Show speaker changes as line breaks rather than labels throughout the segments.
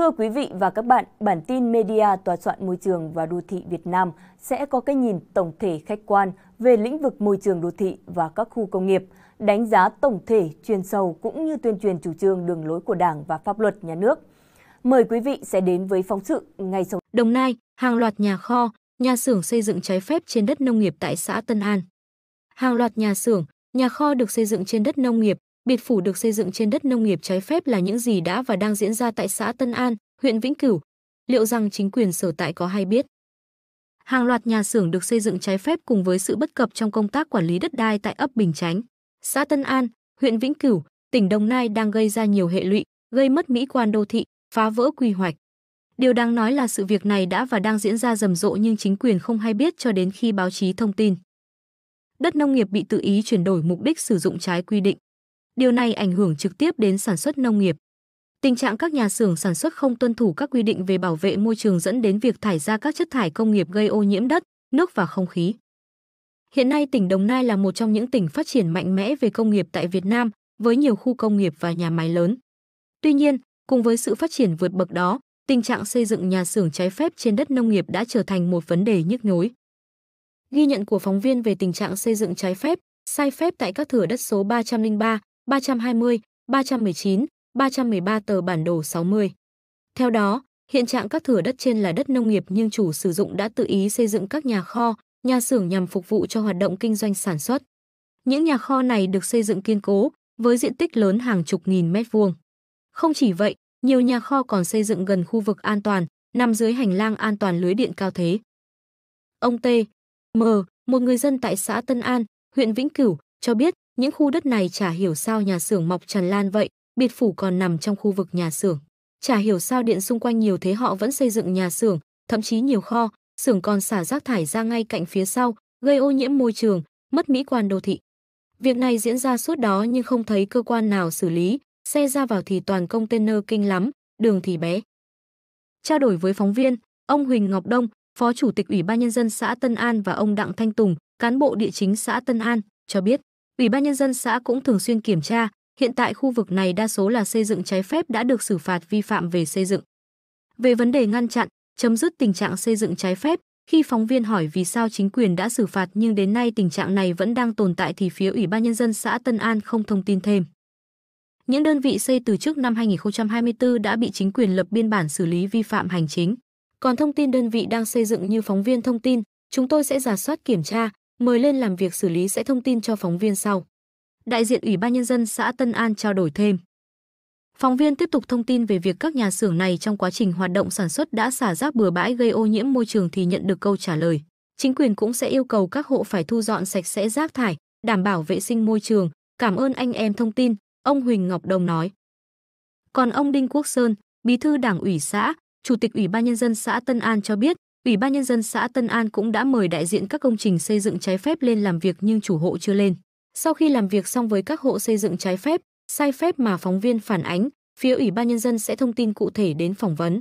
Thưa quý vị và các bạn, bản tin Media Tòa soạn Môi trường và Đô thị Việt Nam sẽ có cái nhìn tổng thể khách quan về lĩnh vực môi trường đô thị và các khu công nghiệp, đánh giá tổng thể, chuyên sâu cũng như tuyên truyền chủ trương đường lối của Đảng và pháp luật
nhà nước. Mời quý vị sẽ đến với phóng sự ngay sau. Đồng Nai, hàng loạt nhà kho, nhà xưởng xây dựng trái phép trên đất nông nghiệp tại xã Tân An. Hàng loạt nhà xưởng, nhà kho được xây dựng trên đất nông nghiệp biệt phủ được xây dựng trên đất nông nghiệp trái phép là những gì đã và đang diễn ra tại xã Tân An, huyện Vĩnh Cửu. Liệu rằng chính quyền sở tại có hay biết? Hàng loạt nhà xưởng được xây dựng trái phép cùng với sự bất cập trong công tác quản lý đất đai tại ấp Bình Chánh, xã Tân An, huyện Vĩnh Cửu, tỉnh Đồng Nai đang gây ra nhiều hệ lụy, gây mất mỹ quan đô thị, phá vỡ quy hoạch. Điều đáng nói là sự việc này đã và đang diễn ra rầm rộ nhưng chính quyền không hay biết cho đến khi báo chí thông tin. Đất nông nghiệp bị tự ý chuyển đổi mục đích sử dụng trái quy định. Điều này ảnh hưởng trực tiếp đến sản xuất nông nghiệp. Tình trạng các nhà xưởng sản xuất không tuân thủ các quy định về bảo vệ môi trường dẫn đến việc thải ra các chất thải công nghiệp gây ô nhiễm đất, nước và không khí. Hiện nay tỉnh Đồng Nai là một trong những tỉnh phát triển mạnh mẽ về công nghiệp tại Việt Nam với nhiều khu công nghiệp và nhà máy lớn. Tuy nhiên, cùng với sự phát triển vượt bậc đó, tình trạng xây dựng nhà xưởng trái phép trên đất nông nghiệp đã trở thành một vấn đề nhức nhối. Ghi nhận của phóng viên về tình trạng xây dựng trái phép, sai phép tại các thửa đất số 303, 320, 319, 313 tờ bản đồ 60. Theo đó, hiện trạng các thửa đất trên là đất nông nghiệp nhưng chủ sử dụng đã tự ý xây dựng các nhà kho, nhà xưởng nhằm phục vụ cho hoạt động kinh doanh sản xuất. Những nhà kho này được xây dựng kiên cố, với diện tích lớn hàng chục nghìn mét vuông. Không chỉ vậy, nhiều nhà kho còn xây dựng gần khu vực an toàn, nằm dưới hành lang an toàn lưới điện cao thế. Ông T. M, một người dân tại xã Tân An, huyện Vĩnh Cửu, cho biết những khu đất này chả hiểu sao nhà xưởng mọc tràn lan vậy, biệt phủ còn nằm trong khu vực nhà xưởng. Chả hiểu sao điện xung quanh nhiều thế họ vẫn xây dựng nhà xưởng, thậm chí nhiều kho, xưởng còn xả rác thải ra ngay cạnh phía sau, gây ô nhiễm môi trường, mất mỹ quan đô thị. Việc này diễn ra suốt đó nhưng không thấy cơ quan nào xử lý, xe ra vào thì toàn container kinh lắm, đường thì bé. Trao đổi với phóng viên, ông Huỳnh Ngọc Đông, Phó Chủ tịch Ủy ban Nhân dân xã Tân An và ông Đặng Thanh Tùng, cán bộ địa chính xã Tân An, cho biết. Ủy ban nhân dân xã cũng thường xuyên kiểm tra, hiện tại khu vực này đa số là xây dựng trái phép đã được xử phạt vi phạm về xây dựng. Về vấn đề ngăn chặn, chấm dứt tình trạng xây dựng trái phép, khi phóng viên hỏi vì sao chính quyền đã xử phạt nhưng đến nay tình trạng này vẫn đang tồn tại thì phía Ủy ban nhân dân xã Tân An không thông tin thêm. Những đơn vị xây từ trước năm 2024 đã bị chính quyền lập biên bản xử lý vi phạm hành chính. Còn thông tin đơn vị đang xây dựng như phóng viên thông tin, chúng tôi sẽ giả soát kiểm tra, mời lên làm việc xử lý sẽ thông tin cho phóng viên sau. Đại diện Ủy ban Nhân dân xã Tân An trao đổi thêm. Phóng viên tiếp tục thông tin về việc các nhà xưởng này trong quá trình hoạt động sản xuất đã xả rác bừa bãi gây ô nhiễm môi trường thì nhận được câu trả lời. Chính quyền cũng sẽ yêu cầu các hộ phải thu dọn sạch sẽ rác thải, đảm bảo vệ sinh môi trường. Cảm ơn anh em thông tin, ông Huỳnh Ngọc Đồng nói. Còn ông Đinh Quốc Sơn, bí thư đảng ủy xã, chủ tịch Ủy ban Nhân dân xã Tân An cho biết, Ủy ban nhân dân xã Tân An cũng đã mời đại diện các công trình xây dựng trái phép lên làm việc nhưng chủ hộ chưa lên. Sau khi làm việc xong với các hộ xây dựng trái phép, sai phép mà phóng viên phản ánh, phía Ủy ban nhân dân sẽ thông tin cụ thể đến phỏng vấn.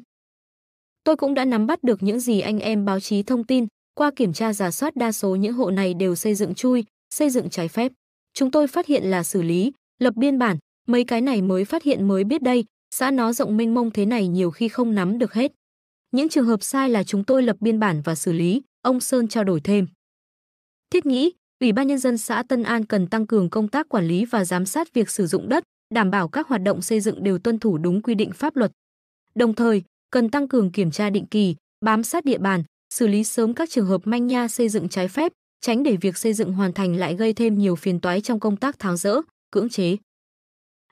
Tôi cũng đã nắm bắt được những gì anh em báo chí thông tin, qua kiểm tra giả soát đa số những hộ này đều xây dựng chui, xây dựng trái phép. Chúng tôi phát hiện là xử lý, lập biên bản, mấy cái này mới phát hiện mới biết đây, xã nó rộng mênh mông thế này nhiều khi không nắm được hết. Những trường hợp sai là chúng tôi lập biên bản và xử lý, ông Sơn trao đổi thêm. Thiết nghĩ, Ủy ban Nhân dân xã Tân An cần tăng cường công tác quản lý và giám sát việc sử dụng đất, đảm bảo các hoạt động xây dựng đều tuân thủ đúng quy định pháp luật. Đồng thời, cần tăng cường kiểm tra định kỳ, bám sát địa bàn, xử lý sớm các trường hợp manh nha xây dựng trái phép, tránh để việc xây dựng hoàn thành lại gây thêm nhiều phiền toái trong công tác tháo rỡ, cưỡng chế.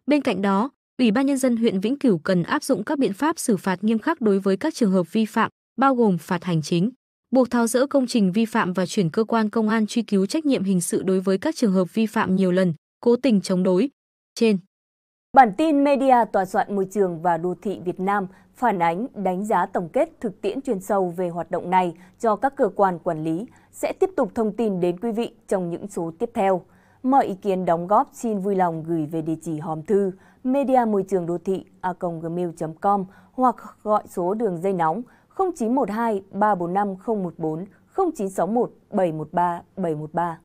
Bên cạnh đó, Ủy ban nhân dân huyện Vĩnh Cửu cần áp dụng các biện pháp xử phạt nghiêm khắc đối với các trường hợp vi phạm, bao gồm phạt hành chính, buộc tháo rỡ công trình vi phạm và chuyển cơ quan công an truy cứu trách nhiệm hình sự đối với các trường hợp vi phạm nhiều lần, cố tình chống đối. Trên Bản tin media tòa soạn môi trường và đô
thị Việt Nam phản ánh đánh giá tổng kết thực tiễn chuyên sâu về hoạt động này cho các cơ quan quản lý sẽ tiếp tục thông tin đến quý vị trong những số tiếp theo. Mọi ý kiến đóng góp xin vui lòng gửi về địa chỉ hòm thư media môi trường đô thị a gmail.com hoặc gọi số đường dây nóng 0912 345 014 0961 713 713.